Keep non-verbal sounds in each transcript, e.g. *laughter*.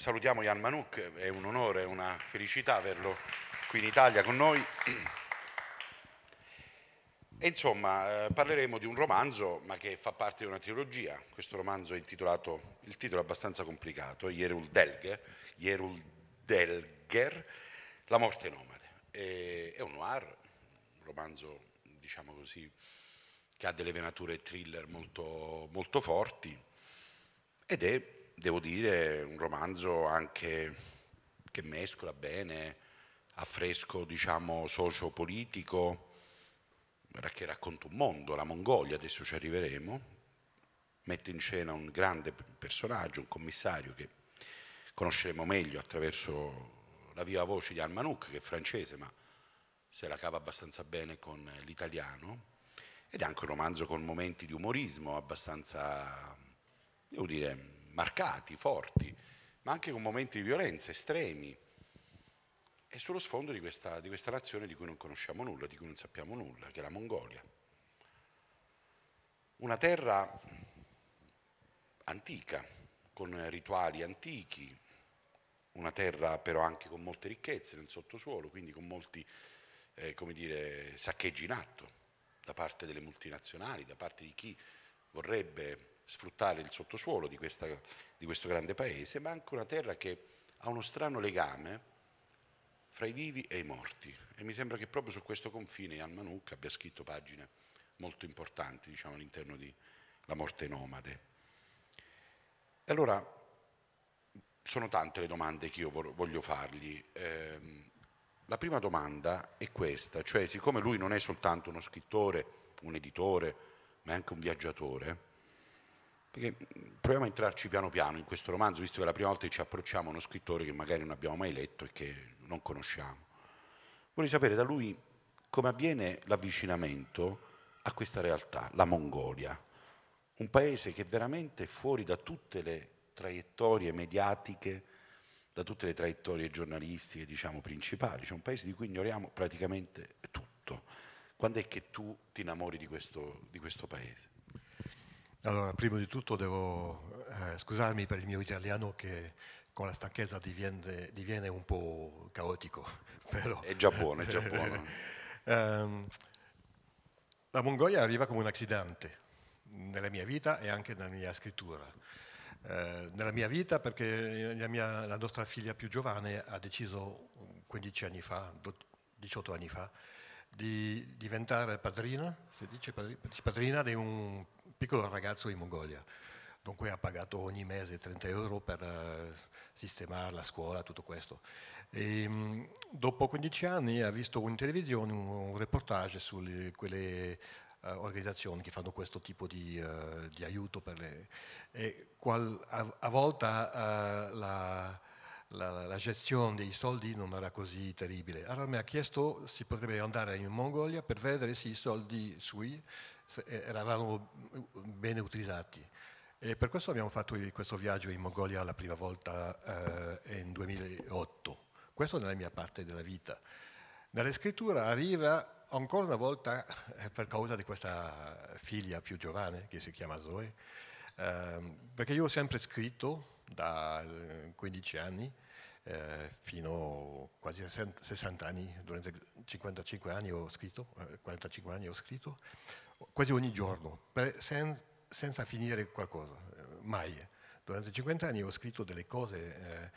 salutiamo Jan Manuk, è un onore, una felicità averlo qui in Italia con noi. E insomma, eh, parleremo di un romanzo, ma che fa parte di una trilogia. Questo romanzo è intitolato, il titolo è abbastanza complicato, Jerul Delger, Jerul Delger La morte nomade. E, è un noir, un romanzo, diciamo così, che ha delle venature thriller molto, molto forti ed è devo dire, un romanzo anche che mescola bene affresco diciamo, socio-politico che racconta un mondo, la Mongolia, adesso ci arriveremo, mette in scena un grande personaggio, un commissario che conosceremo meglio attraverso la viva voce di Al che è francese ma se la cava abbastanza bene con l'italiano, ed è anche un romanzo con momenti di umorismo abbastanza, devo dire, marcati, forti, ma anche con momenti di violenza estremi. E sullo sfondo di questa, di questa nazione di cui non conosciamo nulla, di cui non sappiamo nulla, che è la Mongolia. Una terra antica, con rituali antichi, una terra però anche con molte ricchezze nel sottosuolo, quindi con molti eh, dire, saccheggi in atto da parte delle multinazionali, da parte di chi vorrebbe sfruttare il sottosuolo di, questa, di questo grande paese, ma anche una terra che ha uno strano legame fra i vivi e i morti. E mi sembra che proprio su questo confine Jan Manuk abbia scritto pagine molto importanti diciamo, all'interno di La morte nomade. E allora sono tante le domande che io voglio fargli. Ehm, la prima domanda è questa, cioè siccome lui non è soltanto uno scrittore, un editore, ma è anche un viaggiatore, perché proviamo a entrarci piano piano in questo romanzo, visto che è la prima volta che ci approcciamo a uno scrittore che magari non abbiamo mai letto e che non conosciamo. Vorrei sapere da lui come avviene l'avvicinamento a questa realtà, la Mongolia, un paese che veramente è fuori da tutte le traiettorie mediatiche, da tutte le traiettorie giornalistiche, diciamo, principali, cioè un paese di cui ignoriamo praticamente tutto. Quando è che tu ti innamori di questo, di questo paese? Allora, prima di tutto devo eh, scusarmi per il mio italiano che con la stanchezza diviene, diviene un po' caotico. *laughs* Però. È già buono, è già buono. um, *laughs* la Mongolia arriva come un accidente nella mia vita e anche nella mia scrittura. Eh, nella mia vita perché la, mia, la, nostra figlia più giovane ha deciso 15 anni fa, 18 anni fa, di diventare padrina, si dice padrina, padrina di un piccolo ragazzo in Mongolia. Dunque ha pagato ogni mese 30 euro per eh, sistemare la scuola, tutto questo. E, ehm, dopo 15 anni ha visto in televisione un, reportage su quelle eh, organizzazioni che fanno questo tipo di, eh, di aiuto per le... E qual, a, a volte la, la, la, gestione dei soldi non era così terribile. Allora mi ha chiesto se potrebbe andare in Mongolia per vedere se i soldi sui eh, eravamo bene utilizzati. E per questo abbiamo fatto questo viaggio in Mongolia la prima volta eh, in 2008. Questo nella mia parte della vita. Nella scrittura arriva ancora una volta eh, per causa di questa figlia più giovane che si chiama Zoe, eh, perché io ho sempre scritto da 15 eh, anni fino a quasi 60 anni, durante 55 anni ho scritto, 45 anni ho scritto, quasi ogni giorno, sen, senza finire qualcosa, eh, mai. Durante 50 anni ho scritto delle cose eh,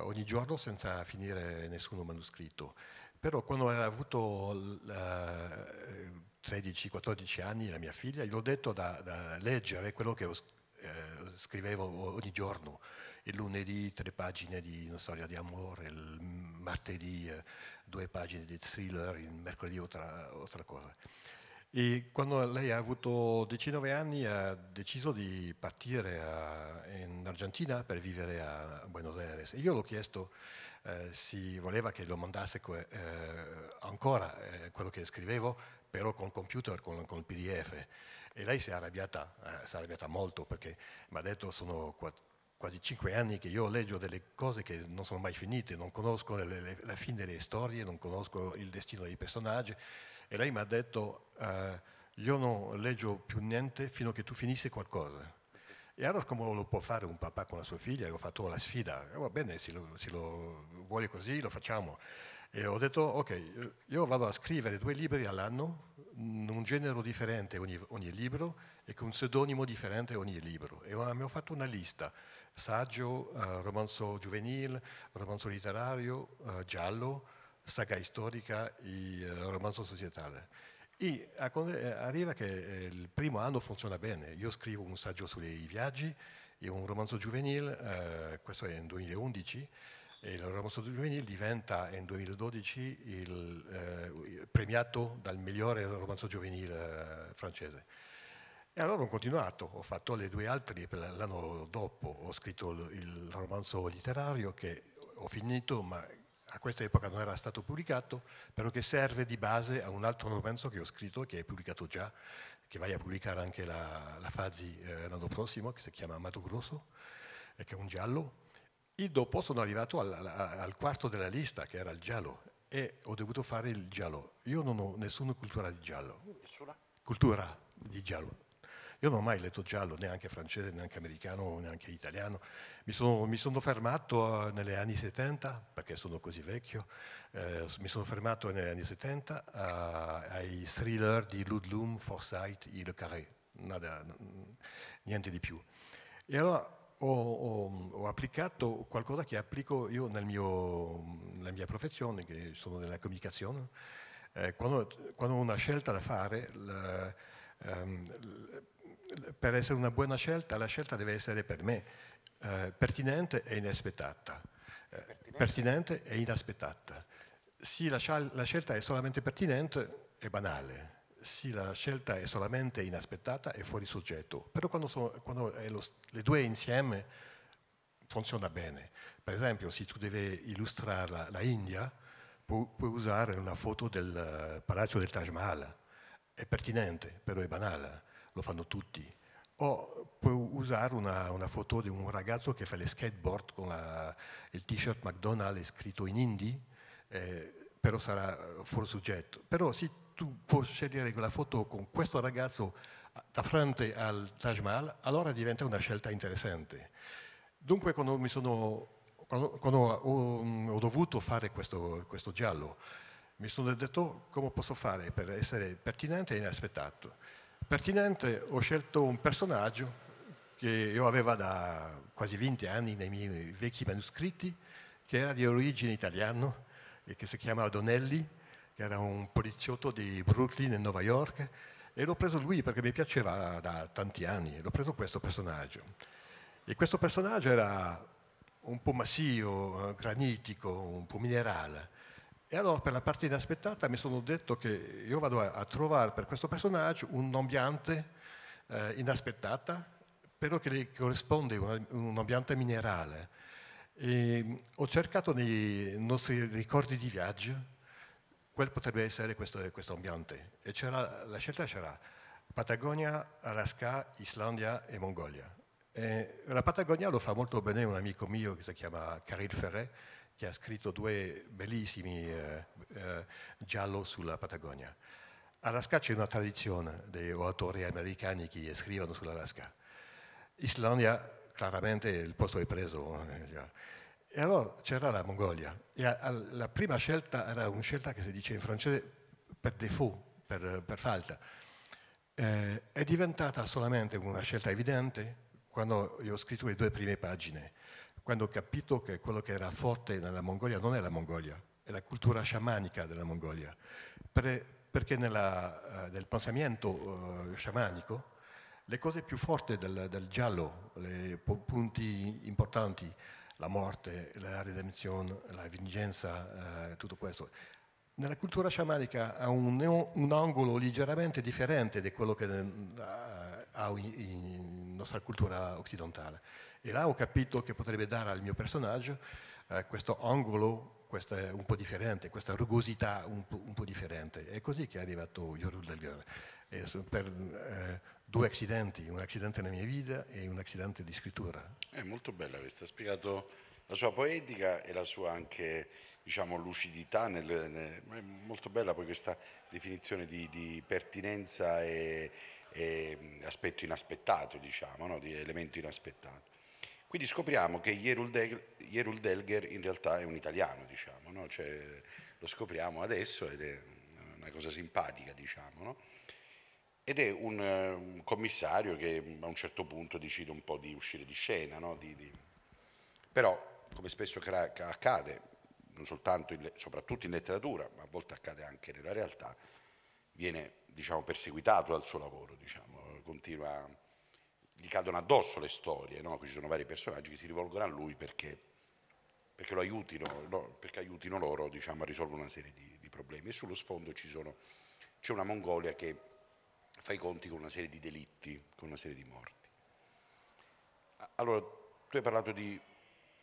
ogni giorno senza finire nessun manoscritto, però quando ho avuto uh, eh, 13-14 anni la mia figlia, gli ho detto da, da leggere quello che ho eh, scrivevo ogni giorno, il lunedì tre pagine di una storia di amore, il martedì eh, due pagine di thriller, il mercoledì altra, altra cosa. E quando lei ha avuto 19 anni ha deciso di partire a, in Argentina per vivere a Buenos Aires. Io l'ho chiesto eh, se voleva che lo mandasse eh, ancora eh, quello che scrivevo, però con il computer, con, con il PDF. E lei si è arrabbiata, eh, si è arrabbiata molto perché mi ha detto sono quasi cinque anni che io leggo delle cose che non sono mai finite, non conosco le, le, la fine delle storie, non conosco il destino dei personaggi e lei mi ha detto, eh, io non leggo più niente fino a che tu finisci qualcosa. E allora come lo può fare un papà con la sua figlia? Ho fatto la sfida, eh, va bene, se lo, se lo, vuole così lo facciamo. E ho detto, ok, io vado a scrivere due libri all'anno, in mm, un genere differente ogni, ogni libro e con un pseudonimo differente ogni libro. E mi ho fatto una lista, saggio, eh, romanzo giovanile, romanzo letterario, eh, giallo, saga storica e eh, romanzo societale. E eh, arriva che eh, il primo anno funziona bene, io scrivo un saggio sui viaggi e un romanzo giovanile, eh, questo è nel 2011, e il romanzo giovanile diventa nel 2012 il, eh, premiato dal migliore romanzo giovanile eh, francese. E allora ho continuato, ho fatto le due altre l'anno dopo, ho scritto il, il romanzo letterario che ho finito, ma a questa epoca non era stato pubblicato, però che serve di base a un altro romanzo che ho scritto, che è pubblicato già, che vai a pubblicare anche la, la Fazi eh, l'anno prossimo, che si chiama Mato Grosso, eh, che è un giallo. E dopo sono arrivato al, al, quarto della lista, che era il giallo, e ho dovuto fare il giallo. Io non ho nessuna cultura di giallo. Nessuna? Cultura di giallo. Io non ho mai letto giallo, neanche francese, neanche americano, neanche italiano. Mi sono, mi sono fermato eh, negli anni 70, perché sono così vecchio, eh, mi sono fermato negli anni 70 a, eh, ai thriller di Ludlum, Forsyth, e Le Carré, Nada, niente di più. E allora ho, ho, ho, applicato qualcosa che applico io nel mio, nella mia professione, che sono nella comunicazione. Eh, quando, quando, ho una scelta da fare, la, ehm, per essere una buona scelta, la scelta deve essere per me eh, pertinente e inaspettata. Eh, pertinente. pertinente e inaspettata. Sì, la, la, scelta è solamente pertinente è banale. Sì, la scelta è solamente inaspettata e fuori soggetto. Però quando, sono, quando lo, le due insieme funziona bene. Per esempio, se tu devi illustrare la, la India, pu, puoi usare una foto del eh, palazzo del Taj Mahal. È pertinente, però è banale lo fanno tutti. O puoi usare una, una foto di un ragazzo che fa le skateboard con la, il t-shirt McDonald's scritto in hindi, eh, però sarà fuori soggetto. Però se tu puoi scegliere quella foto con questo ragazzo da fronte al Taj Mahal, allora diventa una scelta interessante. Dunque quando, mi sono, quando, quando ho, mm, ho, dovuto fare questo, questo giallo, mi sono detto come posso fare per essere pertinente e inaspettato pertinente ho scelto un personaggio che io avevo da quasi 20 anni nei miei vecchi manoscritti, che era di origine italiana e che si chiamava Donelli, che era un poliziotto di Brooklyn e New York, e l'ho preso lui perché mi piaceva da tanti anni, e l'ho preso questo personaggio. E questo personaggio era un po' massivo, granitico, un po' minerale, e allora per la parte inaspettata mi sono detto che io vado a, a trovare per questo personaggio un'ambiente eh, inaspettata, però che gli corrisponde una, un ambiente minerale. E mm, ho cercato nei nostri ricordi di viaggio quel potrebbe essere questo, questo ambiente. E la scelta c'era Patagonia, Alaska, Islandia e Mongolia. E la Patagonia lo fa molto bene un amico mio che si chiama Caril Ferré, che ha scritto due bellissimi eh, eh, giallo sulla Patagonia. Alaska c'è una tradizione dei autori americani che scrivono sull'Alaska. Islandia, chiaramente, il posto è preso. Eh, e allora c'era la Mongolia. E la prima scelta era una scelta che si dice in francese per défaut, per, per falta. Eh, è diventata solamente una scelta evidente quando io ho scritto le due prime pagine quando ho capito che quello che era forte nella Mongolia non è la Mongolia, è la cultura sciamanica della Mongolia, per, perché nella, eh, nel pensamento uh, sciamanico le cose più forti del, del giallo, i punti importanti, la morte, la redenzione, la vigenza, eh, tutto questo. Nella cultura sciamanica ha un, un, angolo leggermente differente di quello che eh, ha in, in nostra cultura occidentale. E là ho capito che potrebbe dare al mio personaggio eh, questo angolo questa, un po' differente, questa rugosità un, un po', differente. È così che è arrivato Yorul del Guerra. per eh, due accidenti, un accidente nella mia vita e un accidente di scrittura. È molto bella questa, ha spiegato la sua poetica e la sua anche diciamo, lucidità, nel, nel, è molto bella poi questa definizione di, di pertinenza e, e, aspetto inaspettato, diciamo, no? di elemento inaspettato. Quindi scopriamo che Jerul, Delger in realtà è un italiano, diciamo, no? cioè, lo scopriamo adesso ed è una cosa simpatica, diciamo. No? Ed è un, commissario che a un certo punto decide un po' di uscire di scena, no? di, di... però come spesso accade, in, soprattutto in letteratura, ma a volte accade anche nella realtà, viene diciamo, perseguitato dal suo lavoro, diciamo, continua gli cadono addosso le storie, no? ci sono vari personaggi che si rivolgono a lui perché, perché lo aiutino, no? perché aiutino loro diciamo, a risolvere una serie di, di problemi. E sullo sfondo sono, c'è una Mongolia che fa i conti con una serie di delitti, con una serie di morti. Allora, tu hai parlato di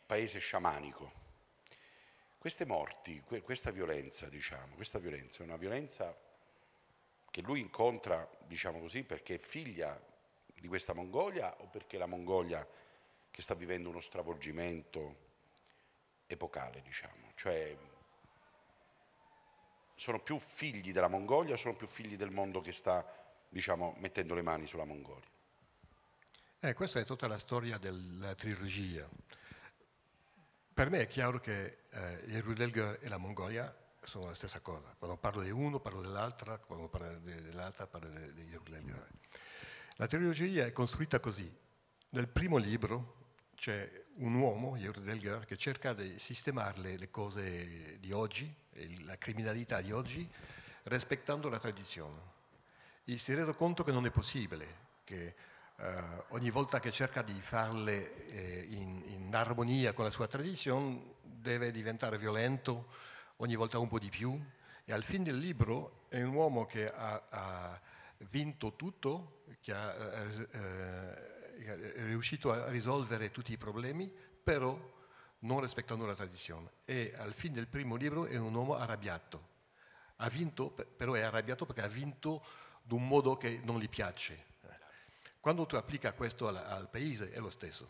paese sciamanico. Queste morti, questa violenza, diciamo, questa violenza è una violenza che lui incontra, diciamo così, perché è figlia di questa Mongolia o perché la Mongolia che sta vivendo uno stravolgimento epocale, diciamo, cioè sono più figli della Mongolia, sono più figli del mondo che sta, diciamo, mettendo le mani sulla Mongolia. Eh, questa è tutta la storia della trilogia. Per me è chiaro che eh, il Rudelger e la Mongolia sono la stessa cosa. Quando parlo di uno parlo dell'altra, quando parlo dell'altra parlo di Rudelger. La trilogia è costruita così. Nel primo libro c'è un uomo, Delger, che cerca di sistemare le cose di oggi, la criminalità di oggi, rispettando la tradizione. E si è reso conto che non è possibile, che eh, ogni volta che cerca di farle eh, in, in, armonia con la sua tradizione deve diventare violento, ogni volta un po' di più. E al fine del libro è un uomo che ha, ha vinto tutto che ha, eh, eh, eh è riuscito a risolvere tutti i problemi, però non rispettando la tradizione. E al fine del primo libro è un uomo arrabbiato. Ha vinto, però è arrabbiato perché ha vinto in un modo che non gli piace. Quando tu applica questo al, al paese è lo stesso.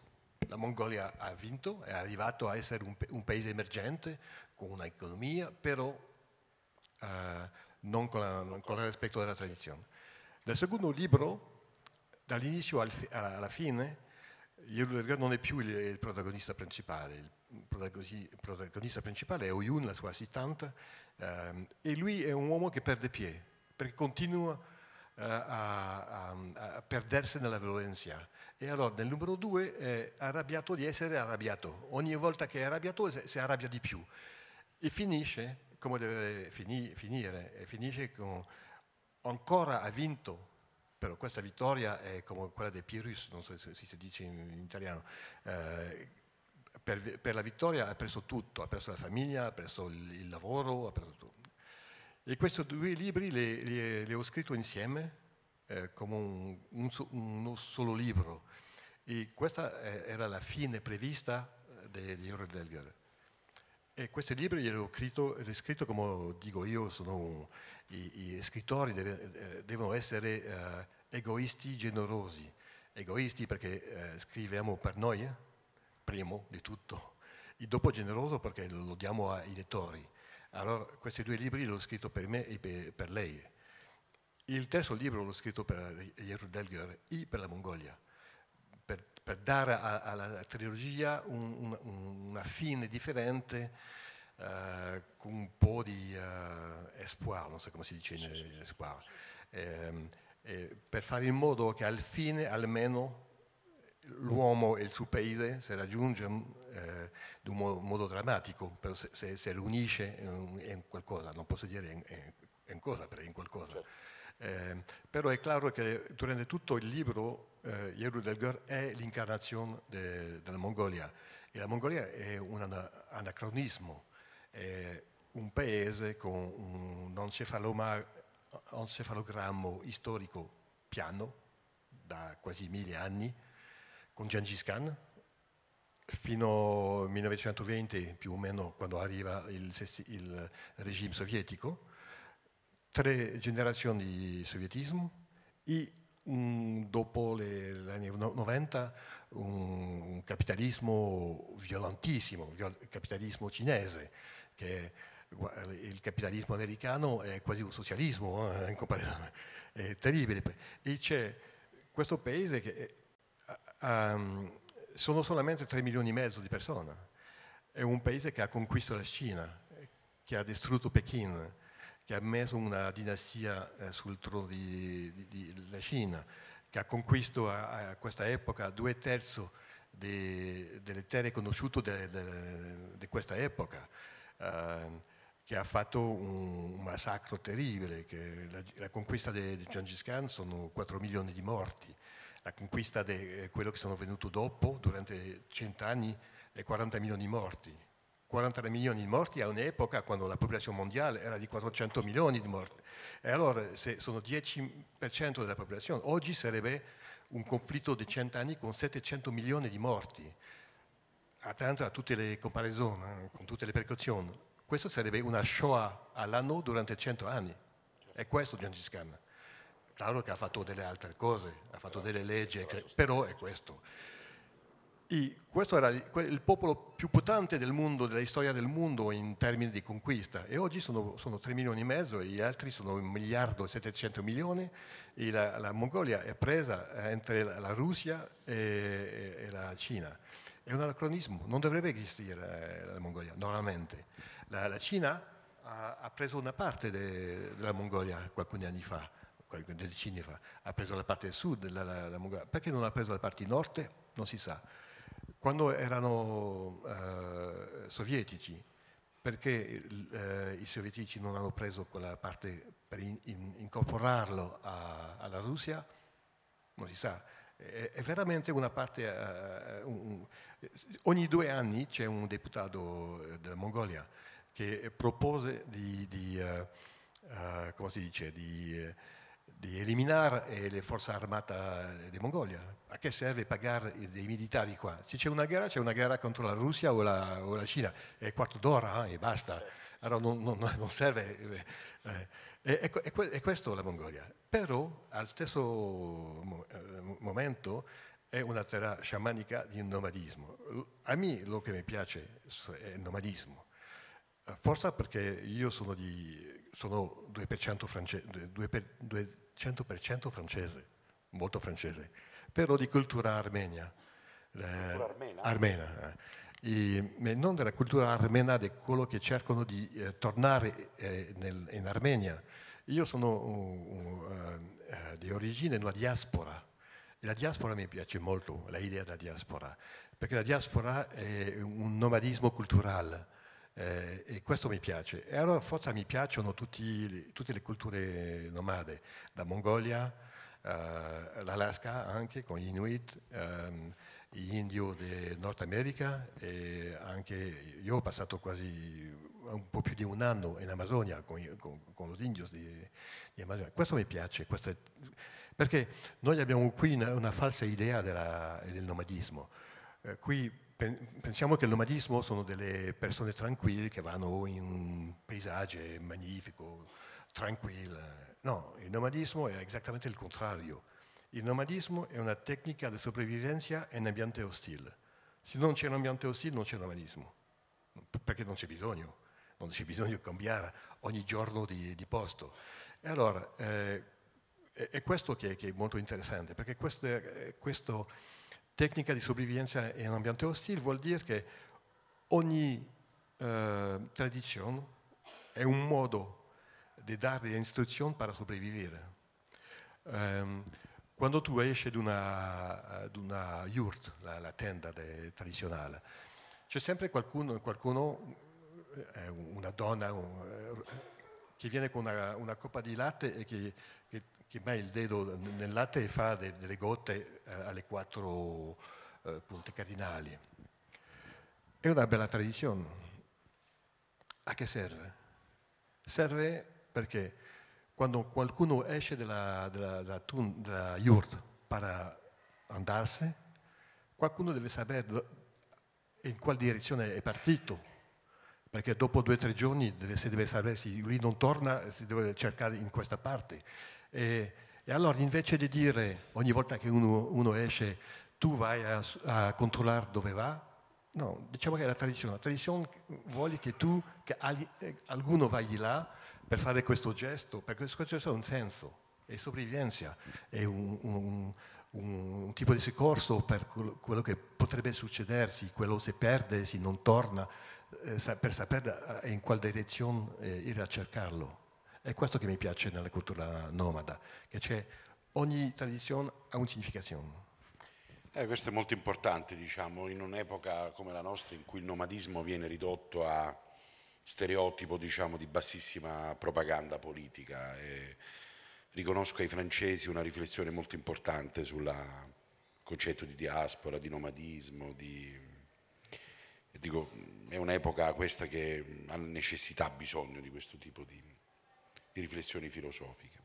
La Mongolia ha vinto, è arrivato a essere un, un paese emergente con un'economia, però eh, non con il rispetto della tradizione. Nel secondo libro dall'inizio alla fine Yerulerga non è più il, protagonista principale, il protagonista principale è Oyun, la sua assistante, ehm, e lui è un uomo che perde piede, perché continua eh, a, a, a, perdersi nella violenza. E allora nel numero due è arrabbiato di essere arrabbiato, ogni volta che è arrabbiato si arrabbia di più. E finisce come deve finire, finisce con ancora ha vinto però questa vittoria è come quella dei Pirus, non so se si dice in, in italiano, eh, per, per, la vittoria ha perso tutto, ha perso la famiglia, ha perso il, il lavoro, ha perso tutto. E questi due libri li, li, li ho scritto insieme eh, come un, un, uno solo libro. E questa eh, era la fine prevista eh, di Jorel Delger. E questi libri li ho scritto, come dico io, sono, i, i, scrittori deve, eh, devono essere eh, egoisti generosi. Egoisti perché eh, scriviamo per noi, eh, primo di tutto, e dopo generoso perché lo diamo ai lettori. Allora questi due libri li ho scritto per me e per, per lei. Il terzo libro l'ho scritto per Yerudel Delger I per la Mongolia per dare a, alla trilogia un, un, una fine differente eh, con un po' di eh, espoir, non so come si dice sì, in espoir, eh, per fare in modo che al fine almeno l'uomo e il suo paese si raggiungono eh, in un modo, modo, drammatico, però se, se, se riunisce in, in, qualcosa, non posso dire in, in, in cosa, però in qualcosa. Certo eh, però è chiaro che durante tutto il libro eh, Yerudelgar è l'incarnazione de, della Mongolia e la Mongolia è un anacronismo, è un paese con un encefalogrammo storico piano da quasi mille anni con Gengis Khan fino al 1920 più o meno quando arriva il, il regime sovietico tre generazioni di sovietismo e um, dopo gli anni 90 un, un capitalismo violentissimo, il viol capitalismo cinese, che il capitalismo americano è quasi un socialismo eh, in comparazione, è terribile. E c'è questo paese che um, sono solamente 3 milioni e mezzo di persone, è un paese che ha conquistato la Cina, che ha distrutto Pechino che ha messo una dinastia eh, sul trono della Cina, che ha conquistato a, a, questa epoca due terzi de, delle terre conosciute di questa epoca, eh, che ha fatto un, un massacro terribile, la, la, conquista di Gengis Khan sono 4 milioni di morti, la conquista di eh, quello che sono venuto dopo, durante cent'anni, è 40 milioni di morti. 43 milioni di morti a un'epoca quando la popolazione mondiale era di 400 milioni di morti. E allora se sono 10% della popolazione, oggi sarebbe un conflitto di 100 anni con 700 milioni di morti. Attento a tutte le comparazioni, con tutte le precauzioni. Questo sarebbe una Shoah all'anno durante 100 anni. È questo Gengis Khan. Claro che ha fatto delle altre cose, ha fatto delle leggi, però è questo. E questo era il popolo più potente del mondo, della storia del mondo in termini di conquista e oggi sono, sono 3 milioni e mezzo, gli altri sono 1 miliardo e 700 milioni e la, la Mongolia è presa eh, entre la Russia e, e, la Cina. È un anacronismo, non dovrebbe esistere eh, la Mongolia normalmente. La, la Cina ha, ha, preso una parte de, della Mongolia alcuni anni fa, decenni fa, ha preso la parte sud della Mongolia, perché non ha preso la parte nord non si sa quando erano eh, sovietici, perché eh, i sovietici non hanno preso quella parte per in, in, incorporarlo a, alla Russia, non si sa. È, è veramente una parte... Uh, un, eh, ogni due anni c'è un deputato della Mongolia che propose di... di uh, uh, come si dice? Di, di eliminare eh, le forze armate di Mongolia. A che serve pagare dei militari qua? Se c'è una guerra, c'è una guerra contro la Russia o la, o la Cina, è quarto d'ora eh, e basta. Allora non, non, non serve. Eh, eh, e, e, e, questo è la Mongolia. Però al stesso momento è una terra sciamanica di nomadismo. A me lo che mi piace è il nomadismo. Forse perché io sono, di, sono 2%, francese, 2, 2 100% francese, molto francese, però di cultura armenia. Cultura eh, armena. armena eh. e, non della cultura armena, di quello che cercano di eh, tornare eh, nel, in Armenia. Io sono un, un, uh, di origine della diaspora. La diaspora mi piace molto, l'idea della diaspora, perché la diaspora è un nomadismo culturale eh, e questo mi piace. E allora forse mi piacciono tutti, tutte le culture nomade, la Mongolia, eh, l'Alaska anche con gli Inuit, ehm, gli Indio del Nord America e anche io ho passato quasi un po' più di un anno in Amazonia con, con, con los indios di, di, Amazonia. Questo mi piace, questo è, perché noi abbiamo qui una, una falsa idea della, del nomadismo. Eh, qui Pensiamo che il nomadismo sono delle persone tranquille che vanno in un paesaggio magnifico, tranquillo. No, il nomadismo è esattamente il contrario. Il nomadismo è una tecnica di sopravvivenza in ambiente ostile. Se non c'è un ambiente ostile non c'è nomadismo, perché non c'è bisogno, non c'è bisogno di cambiare ogni giorno di, di posto. E allora, eh, è questo che, che, è molto interessante, perché questo, eh, questo Tecnica di sopravvivenza in un ambiente ostile vuol dire che ogni eh, tradizione è un modo di dare istruzioni per sopravvivere. Um, quando tu esci da una, eh, una yurt, la, la tenda de, tradizionale, c'è sempre qualcuno, qualcuno eh, una donna un, eh, che viene con una, una, coppa di latte e che, che che mai il dedo nel latte e fa delle gotte eh, alle quattro eh, punte cardinali. È una bella tradizione. A che serve? Serve perché quando qualcuno esce dalla, dalla, yurt per andarsene, qualcuno deve sapere in quale direzione è partito perché dopo due o tre giorni deve, deve sapere se lui non torna, si deve cercare in questa parte. E, e allora invece di dire ogni volta che uno, uno esce tu vai a, a, controllare dove va, no, diciamo che è la tradizione, la tradizione vuole che tu, che agli, eh, qualcuno vai là per fare questo gesto, perché questo gesto ha un senso, è sopravvivenza, è un, un, un, un, tipo di soccorso per quello che potrebbe succedersi, quello se perde, se non torna, eh, per sapere eh, in quale direzione eh, ir a cercarlo. È questo che mi piace nella cultura nomada, che c'è ogni tradizione ha un significato. Eh, questo è molto importante, diciamo, in un'epoca come la nostra in cui il nomadismo viene ridotto a stereotipo, diciamo, di bassissima propaganda politica. E riconosco ai francesi una riflessione molto importante sul concetto di diaspora, di nomadismo, di... Dico, è un'epoca questa che ha necessità, bisogno di questo tipo di di riflessioni filosofiche.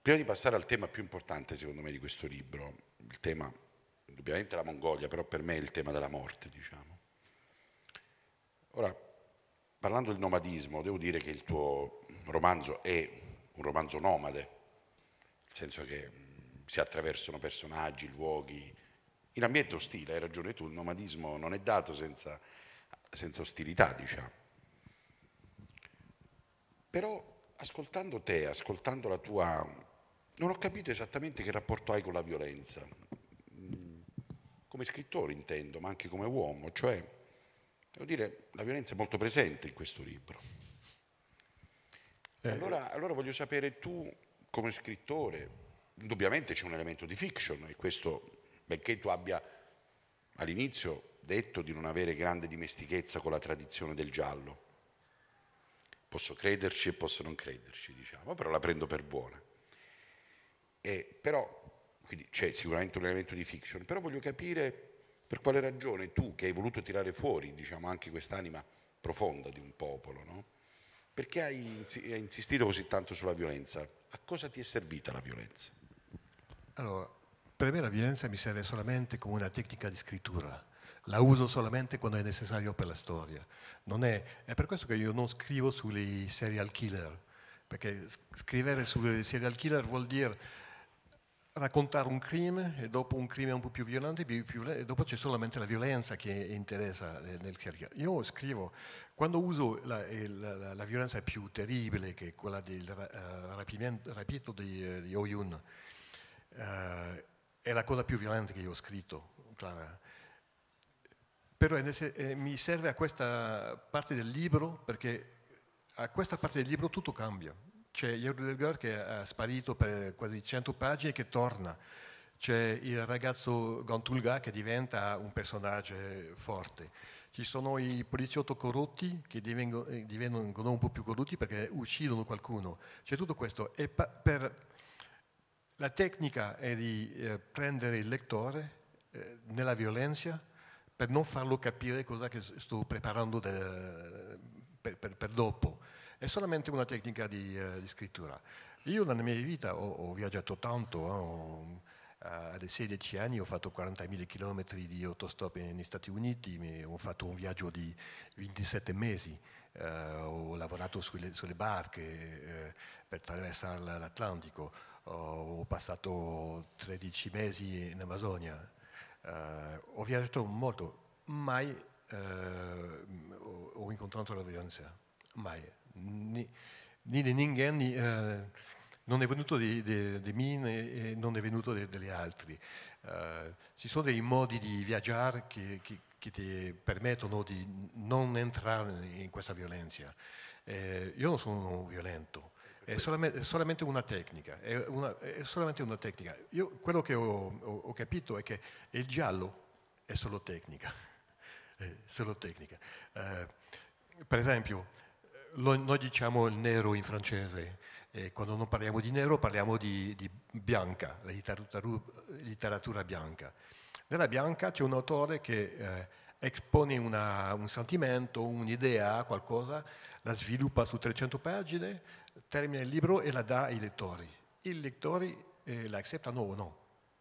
Prima di passare al tema più importante secondo me di questo libro, il tema indubbiamente la Mongolia, però per me è il tema della morte, diciamo. Ora, parlando del nomadismo, devo dire che il tuo romanzo è un romanzo nomade, nel senso che mm, si attraversano personaggi, luoghi, in ambiente ostile, hai ragione tu, il nomadismo non è dato senza, senza ostilità, diciamo. Però ascoltando te, ascoltando la tua... non ho capito esattamente che rapporto hai con la violenza, mm, come scrittore intendo, ma anche come uomo, cioè, devo dire, la violenza è molto presente in questo libro. Eh, allora, allora voglio sapere tu, come scrittore, indubbiamente c'è un elemento di fiction e questo, benché tu abbia all'inizio detto di non avere grande dimestichezza con la tradizione del giallo, Posso crederci e posso non crederci, diciamo, però la prendo per buona. E, eh, però, quindi c'è sicuramente un elemento di fiction, però voglio capire per quale ragione tu che hai voluto tirare fuori, diciamo, anche quest'anima profonda di un popolo, no? Perché hai insistito così tanto sulla violenza? A cosa ti è servita la violenza? Allora, per me la violenza mi serve solamente come una tecnica di scrittura la uso solamente quando è necessario per la storia. È, è, per questo che io non scrivo sui serial killer, perché scrivere sui serial killer vuol dire raccontare un crime e dopo un crime un po' più violento più, più, e dopo c'è solamente la violenza che interessa eh, nel serial Io scrivo, quando uso la, eh, la, la violenza più terribile, che è quella del uh, eh, rapimento di, di Oyun, uh, è la cosa più violenta che io ho scritto, Clara però ese, eh, mi serve a questa parte del libro perché a questa parte del libro tutto cambia. C'è Del Heidegger che è sparito per quasi 100 pagine e che torna. C'è il ragazzo Gontulga che diventa un personaggio forte. Ci sono i poliziotti corrotti che eh, divengono, diventano un po' più corrotti perché uccidono qualcuno. C'è tutto questo. E per la tecnica è di eh, prendere il lettore eh, nella violenza, per non farlo capire cosa sto preparando de, per, per, per, dopo. È solamente una tecnica di, uh, di, scrittura. Io nella mia vita ho, ho viaggiato tanto, eh, ho, eh, a 16 anni ho fatto 40.000 km di autostop negli Stati Uniti, ho fatto un viaggio di 27 mesi, eh, ho lavorato sulle, sulle barche eh, per attraversare l'Atlantico, ho passato 13 mesi in Amazzonia. Eh, ho viaggiato molto, mai eh, ho incontrato la violenza, mai. Ni, di Ningen, ni, eh, non è venuto di, me e non è venuto degli altri. Eh, ci sono dei modi di viaggiare che, che, che, ti permettono di non entrare in questa violenza. Eh, io non sono violento, è solamente, è solamente, una tecnica, è, una, è solamente una tecnica. Io, quello che ho, ho, ho, capito è che il giallo è solo tecnica, *laughs* è solo tecnica. Eh, per esempio, lo, noi diciamo il nero in francese, e quando non parliamo di nero parliamo di, di bianca, la letteratura, literatura, bianca. Nella bianca c'è un autore che eh, espone una, un sentimento, un'idea, qualcosa, la sviluppa su 300 pagine, termina il libro e la dà ai lettori. I lettori eh, la accettano o no.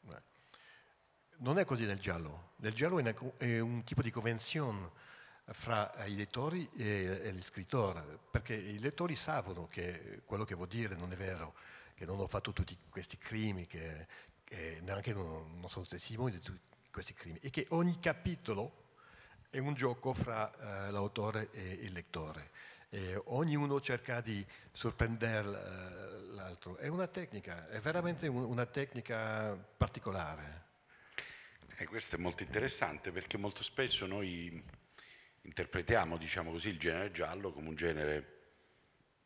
Eh, non è così nel giallo. Nel giallo è, una, è un tipo di convenzione fra eh, i lettori e, e l'iscrittore, perché i lettori sanno che quello che vuol dire non è vero, che non ho fatto tutti questi crimini, che, che neanche non, non sono testimoni di tutti questi crimini, e che ogni capitolo è un gioco fra eh, l'autore e il lettore eh, ognuno cerca di sorprendere eh, l'altro. È una tecnica, è veramente una tecnica particolare. E eh, questo è molto interessante perché molto spesso noi interpretiamo, diciamo così, il genere giallo come un genere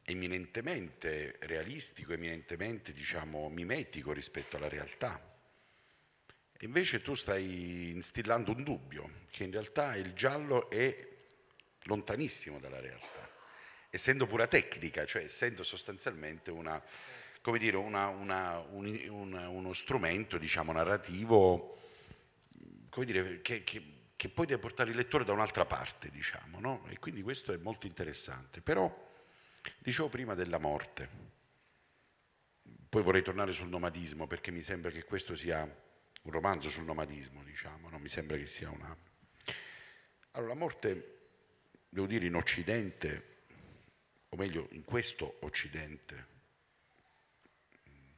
eminentemente realistico, eminentemente diciamo, mimetico rispetto alla realtà. E invece tu stai instillando un dubbio, che in realtà il giallo è lontanissimo dalla realtà essendo pura tecnica, cioè essendo sostanzialmente una, dire, una, una, un, un, uno strumento diciamo, narrativo dire, che, che, che, poi deve portare il lettore da un'altra parte, diciamo, no? e quindi questo è molto interessante. Però, dicevo prima della morte, poi vorrei tornare sul nomadismo perché mi sembra che questo sia un romanzo sul nomadismo, diciamo, no? mi sembra che sia una... Allora, la morte, devo dire, in Occidente o meglio in questo Occidente mm,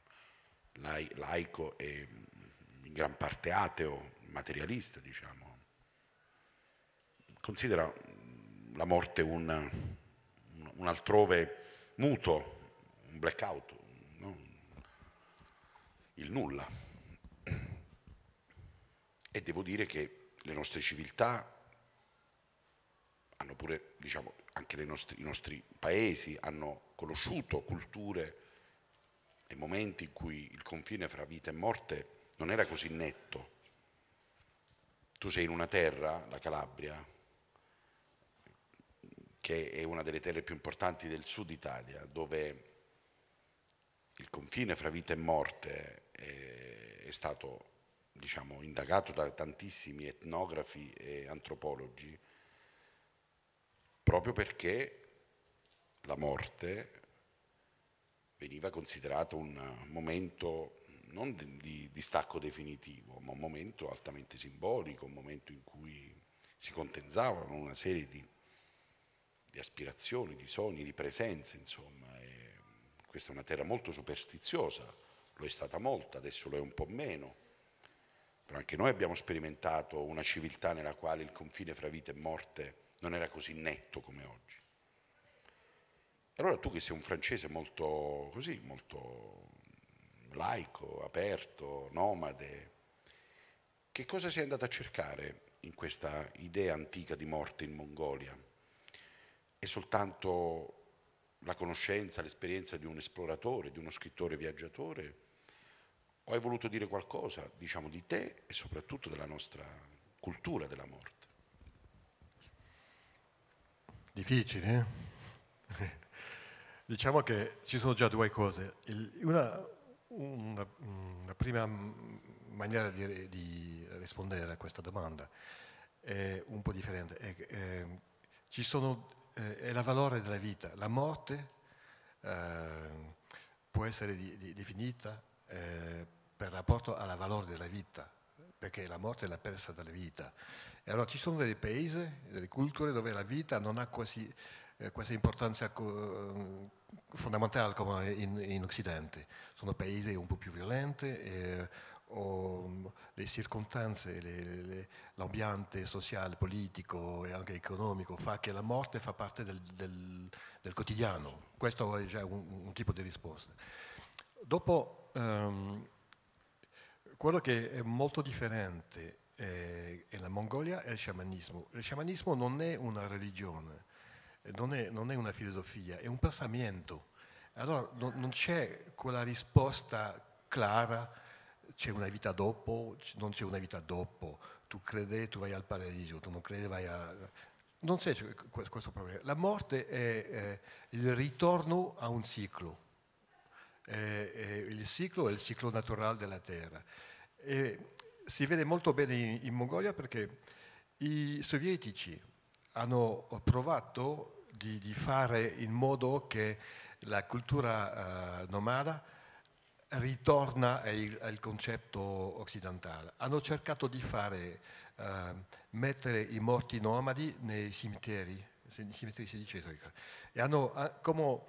laico e mm, in gran parte ateo, materialista, diciamo, considera mm, la morte un, un altrove muto, un blackout, no? il nulla. E devo dire che le nostre civiltà hanno pure, diciamo, anche nostri, i nostri paesi hanno conosciuto culture e momenti in cui il confine fra vita e morte non era così netto. Tu sei in una terra, la Calabria, che è una delle terre più importanti del sud Italia, dove il confine fra vita e morte è, è stato diciamo, indagato da tantissimi etnografi e antropologi proprio perché la morte veniva considerata un momento non di, di stacco definitivo, ma un momento altamente simbolico, un momento in cui si contenzavano una serie di, di aspirazioni, di sogni, di presenze, insomma. E questa è una terra molto superstiziosa, lo è stata molto, adesso lo è un po' meno. Però anche noi abbiamo sperimentato una civiltà nella quale il confine fra vita e morte è non era così netto come oggi. Allora tu che sei un francese molto così, molto laico, aperto, nomade, che cosa sei andato a cercare in questa idea antica di morte in Mongolia? È soltanto la conoscenza, l'esperienza di un esploratore, di uno scrittore viaggiatore? O hai voluto dire qualcosa, diciamo, di te e soprattutto della nostra cultura della morte? difficile. Eh? diciamo che ci sono già due cose. Il, una, una, una, prima maniera di, di, rispondere a questa domanda è un po' differente. È, è, ehm, ci sono, eh, è la valore della vita. La morte eh, può essere di, di, definita eh, per rapporto alla valore della vita perché la morte è la persa dalla vita. E allora ci sono dei paesi, delle culture dove la vita non ha quasi, eh, questa importanza co- eh, fondamentale come in, in, Occidente. Sono paesi un po' più violenti, eh, o mm, le circostanze, le, le, l'ambiente sociale, politico e anche economico fa che la morte fa parte del, del, del quotidiano. Questo è già un, un, tipo di risposta. Dopo... Ehm, quello che è molto differente eh, è la Mongolia e il sciamanismo. Il sciamanismo non è una religione, eh, non è, non è una filosofia, è un pensamento. Allora non, non c'è quella risposta clara, c'è una vita dopo, non c'è una vita dopo, tu credi, tu vai al paradiso, tu non credi, vai a... Non c'è cioè, questo problema. La morte è eh, il ritorno a un ciclo eh, eh, il ciclo è il ciclo naturale della Terra. E si vede molto bene in, in Mongolia perché i sovietici hanno provato di, di fare in modo che la cultura eh, nomada ritorna al, al, concetto occidentale. Hanno cercato di fare, eh, mettere i morti nomadi nei cimiteri, nei cimiteri si dice, e hanno, eh, come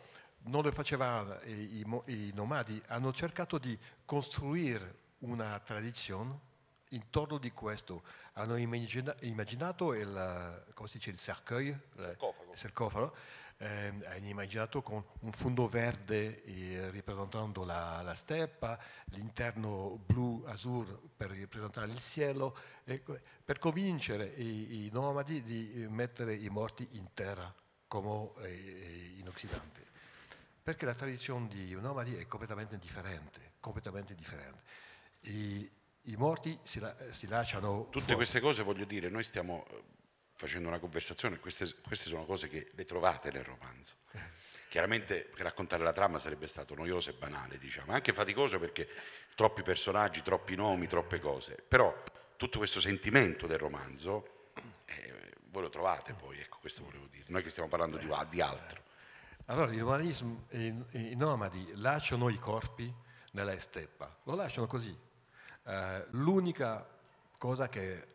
non lo facevano eh, i, i, i nomadi, hanno cercato di costruire una tradizione intorno di questo. Hanno immagina immaginato il, dice, il, cercueil, sarcofago. il sarcofago, eh, hanno immaginato con un fondo verde eh, rappresentando la, la steppa, l'interno blu-azzurro per rappresentare il cielo, eh, per convincere i, i nomadi di eh, mettere i morti in terra come eh, in Occidente. Perché la tradizione di Unomadi è completamente differente, completamente differente. I, i morti si, la, si, lasciano... Tutte fuori. queste cose voglio dire, noi stiamo eh, facendo una conversazione, queste, queste sono cose che le trovate nel romanzo. *laughs* Chiaramente raccontare la trama sarebbe stato noioso e banale, diciamo, anche faticoso perché troppi personaggi, troppi nomi, troppe cose, però tutto questo sentimento del romanzo eh, voi lo trovate poi, ecco questo volevo dire, non che stiamo parlando di, di altro. Allora i, i nomadi lasciano i corpi nella steppa, lo lasciano così. Eh, l'unica cosa che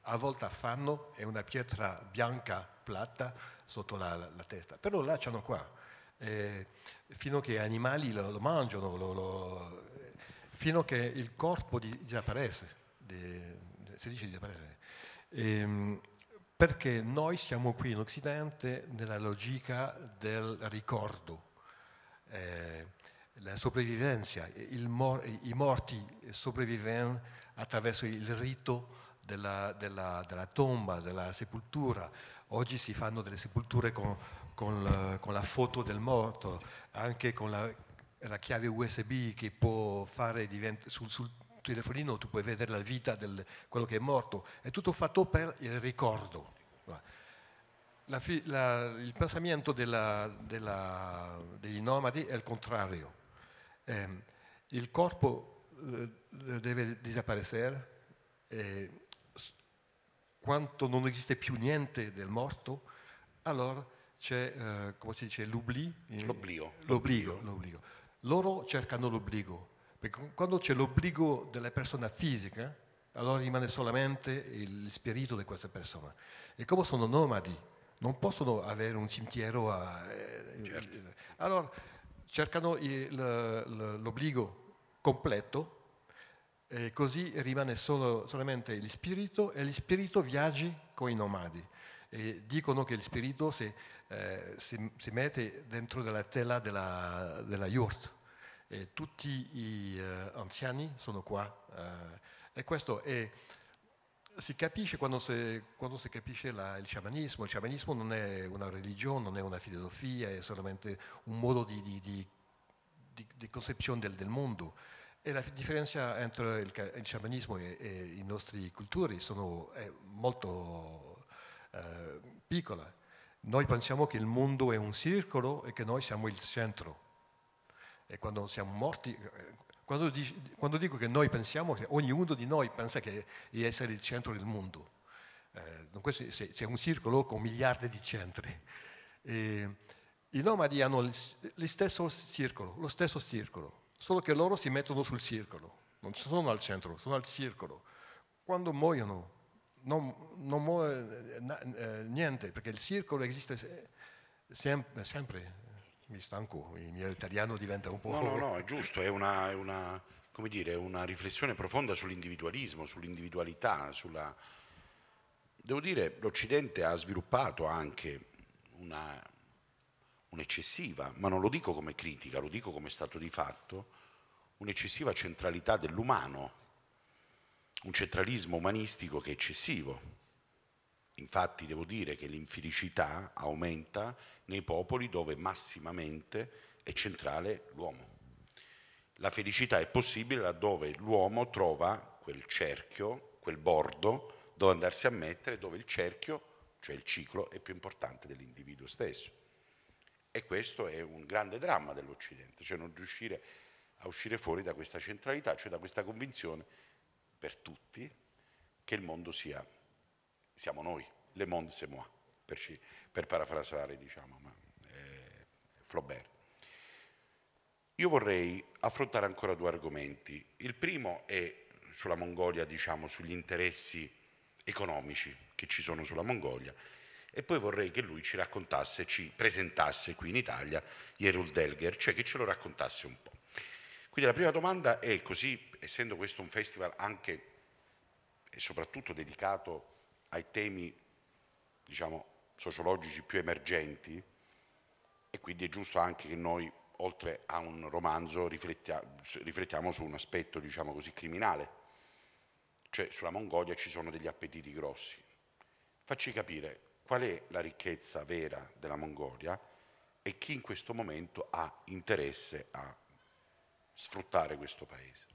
a volte fanno è una pietra bianca, platta, sotto la, la testa, però lo lasciano qua. Eh, fino a che gli animali lo, lo mangiano, lo, lo, fino a che il corpo di, disaparece, di, si dice disaparece. E, ehm, perché noi siamo qui in Occidente nella logica del ricordo, eh, la sopravvivenza, mor i morti sopravvivono attraverso il rito della, della, della, tomba, della sepoltura. Oggi si fanno delle sepolture con, con, la, con la, foto del morto, anche con la, la chiave USB che può fare divent- sul, sul telefonino tu puoi vedere la vita di quello che è morto, è tutto fatto per il ricordo. La, la, il pensamento della, della, dei nomadi è il contrario. Eh, il corpo eh, deve disapparizzare, eh, quando non esiste più niente del morto, allora c'è, eh, eh, l'oblio. L'oblio. Loro cercano l'obbligo perché quando c'è l'obbligo della persona fisica, allora rimane solamente il spirito di questa persona. E come sono nomadi, non possono avere un cimitero a... Eh, certo. Eh, allora cercano l'obbligo completo e così rimane solo, solamente lo spirito e lo spirito viaggi con i nomadi. E dicono che lo spirito si, eh, si, si mette dentro della tela della, della yurt e tutti gli eh, anziani sono qua. Eh, e questo è, si capisce quando si, quando si capisce la, il sciamanismo. Il sciamanismo non è una religione, non è una filosofia, è solamente un modo di, di, di, di concezione del, del, mondo. E la differenza tra il, il sciamanismo e, e i nostri culturi sono, è molto eh, piccola. Noi pensiamo che il mondo è un circolo e che noi siamo il centro e quando siamo morti, eh, quando, dici, quando, dico che noi pensiamo, che ognuno di noi pensa che, di essere il centro del mondo. Eh, dunque c'è un circolo con miliardi di centri. E I nomadi hanno lo stesso circolo, lo stesso circolo, solo che loro si mettono sul circolo, non sono al centro, sono al circolo. Quando muoiono non, non muore eh, eh, niente, perché il circolo esiste sempre, sempre mi stanco, il mio italiano diventa un po'... No, no, no, è *laughs* giusto, è una, è una, dire, una riflessione profonda sull'individualismo, sull'individualità, sulla... Devo dire, l'Occidente ha sviluppato anche una, un'eccessiva, ma non lo dico come critica, lo dico come stato di fatto, un'eccessiva centralità dell'umano, un centralismo umanistico che è eccessivo Infatti devo dire che l'infelicità aumenta nei popoli dove massimamente è centrale l'uomo. La felicità è possibile laddove l'uomo trova quel cerchio, quel bordo dove andarsi a mettere, dove il cerchio, cioè il ciclo, è più importante dell'individuo stesso. E questo è un grande dramma dell'Occidente, cioè non riuscire a uscire fuori da questa centralità, cioè da questa convinzione per tutti che il mondo sia siamo noi, le monde c'est moi, per, per parafrasare diciamo, ma, eh, Flaubert. Io vorrei affrontare ancora due argomenti. Il primo è sulla Mongolia, diciamo, sugli interessi economici che ci sono sulla Mongolia e poi vorrei che lui ci raccontasse, ci presentasse qui in Italia Jerul Delger, cioè che ce lo raccontasse un po'. Quindi la prima domanda è così, essendo questo un festival anche e soprattutto dedicato ai temi diciamo, sociologici più emergenti e quindi è giusto anche che noi, oltre a un romanzo, riflettiamo, su un aspetto diciamo così, criminale. Cioè sulla Mongolia ci sono degli appetiti grossi. Facci capire qual è la ricchezza vera della Mongolia e chi in questo momento ha interesse a sfruttare questo paese.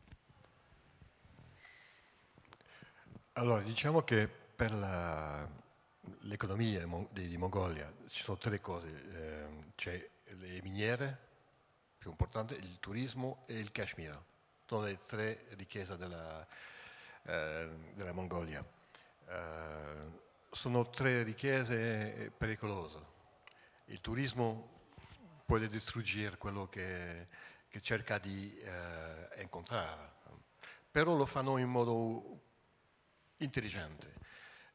Allora, diciamo che per l'economia di Mongolia ci sono tre cose, ehm, c'è le miniere, più importante, il turismo e il Kashmir, sono le tre richieste della, ehm, della Mongolia. Ehm, sono tre richieste eh, pericolose. Il turismo può distruggere quello che, che cerca di eh, incontrare, però lo fanno in modo intelligente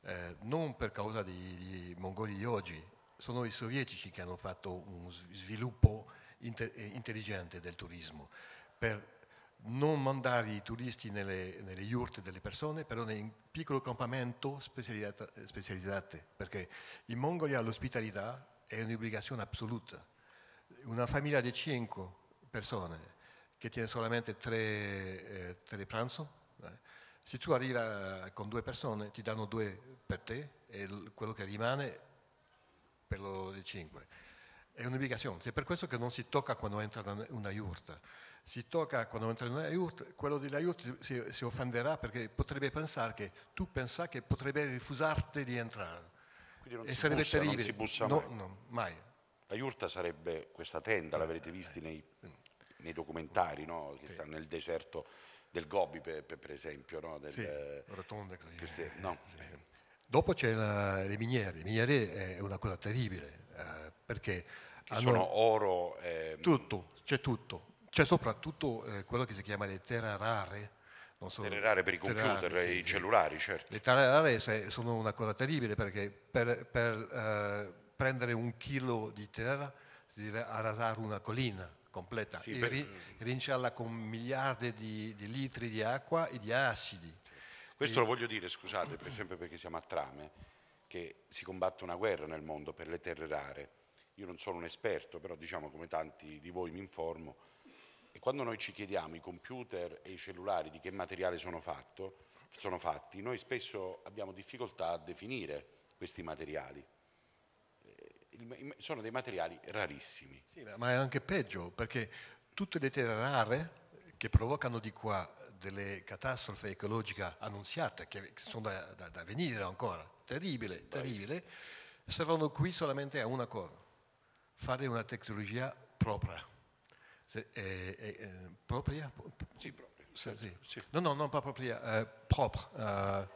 eh, non per causa dei mongoli di oggi, sono i sovietici che hanno fatto un sviluppo inter- eh, intelligente del turismo per non mandare i turisti nelle, nelle yurt delle persone, però in piccoli campamento specializzati, perché in Mongolia l'ospitalità è un'obbligazione assoluta. Una famiglia di 5 persone che tiene solamente tre, eh, tre pranzo, eh, se tu arrivi eh, con due persone, ti danno due per te e quello che rimane per di cinque. È un'obbligazione, è per questo che non si tocca quando entra una yurt. Si tocca quando entra in una yurt, quello della yurt si, si offenderà perché potrebbe pensare che tu pensa che potrebbe rifusarti di entrare. Quindi non e si sarebbe bussa, terribile. Non si bussa no, mai. No, mai. La yurta sarebbe questa tenda, eh, l'avrete visti eh, nei, nei documentari, no? che stanno nel deserto del Gobi per, per esempio, no? Del, sì, eh, rotonde Queste, eh, no? sì. Dopo c'è la, le miniere, le miniere eh, è una cosa terribile eh, perché hanno, sono oro... Ehm... Tutto, c'è tutto, c'è soprattutto eh, quello che si chiama le terre rare, non so, terre rare per i computer, rare, sì, i cellulari, certo. Le terre rare sono una cosa terribile perché per, per eh, prendere un chilo di terra si deve arrasare una collina completa sì, per... rincialla con miliardi di, di, litri di acqua e di acidi. Questo e... lo voglio dire, scusate, per sempre perché siamo a trame, che si combatte una guerra nel mondo per le terre rare. Io non sono un esperto, però diciamo come tanti di voi mi informo, e quando noi ci chiediamo i computer e i cellulari di che materiale sono, fatto, sono fatti, noi spesso abbiamo difficoltà a definire questi materiali sono dei materiali rarissimi. Sì, ma è anche peggio, perché tutte le terre rare che provocano di qua delle catastrofe ecologiche annunziate, che sono da, da, da venire ancora, terribile, terribile, servono qui solamente a una cosa, fare una tecnologia propria. Se, eh, eh, eh propria? Sì, propria. Sì, sì. No, no, non propria, eh, propria, eh,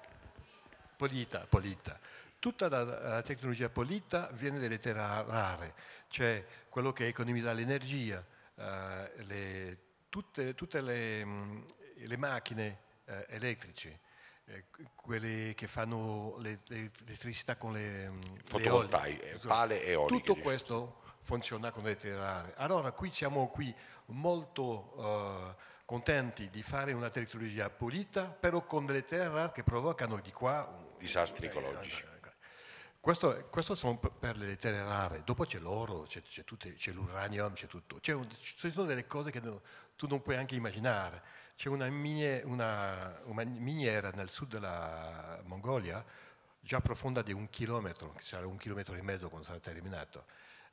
pulita, pulita. Tutta la, la tecnologia pulita viene dalle terre rare, cioè quello che economizza l'energia, eh, le, tutte, tutte le, mh, le macchine eh, elettriche, eh, quelle che fanno l'elettricità con le fotovoltaiche, pale e eoliche. Tutto questo funziona con le terre rare. Allora qui siamo qui molto eh, contenti di fare una tecnologia pulita, però con delle terre rare che provocano di qua disastri eh, ecologici. Questo, questo sono per le terre rare, dopo c'è l'oro, c'è, c'è, tutte, c'è l'uranium, c'è tutto. C'è un, ci sono delle cose che no, tu non puoi anche immaginare. C'è una, mine, una, una miniera nel sud della Mongolia già profonda di un chilometro, che sarà un chilometro e mezzo quando sarà terminato,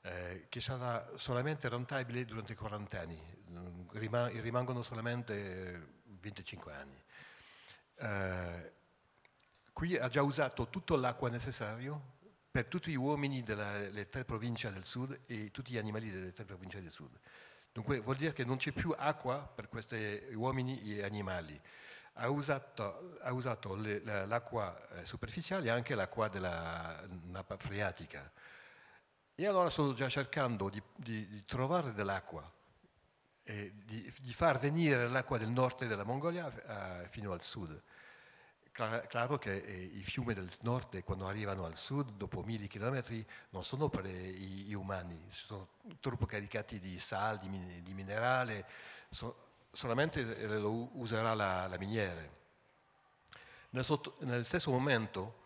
eh, che sarà solamente rentabile durante 40 anni, rimangono solamente 25 anni. Eh, qui ha già usato tutto l'acqua necessaria per tutti gli uomini delle tre province del sud e tutti gli animali delle tre province del sud. Dunque vuol dire che non c'è più acqua per questi uomini e animali. Ha usato, ha usato le, la, l'acqua eh, superficiale e anche l'acqua della nappa freatica. E allora sono già cercando di, di, di trovare dell'acqua, di, di, far venire l'acqua del nord della Mongolia a, eh, fino al sud. Cla- claro che eh, i fiumi del nord quando arrivano al sud dopo mille chilometri non sono per gli umani, sono troppo caricati di sal, di, di minerale, so- solamente lo userà la, la miniera. Nel, sotto- nel, stesso momento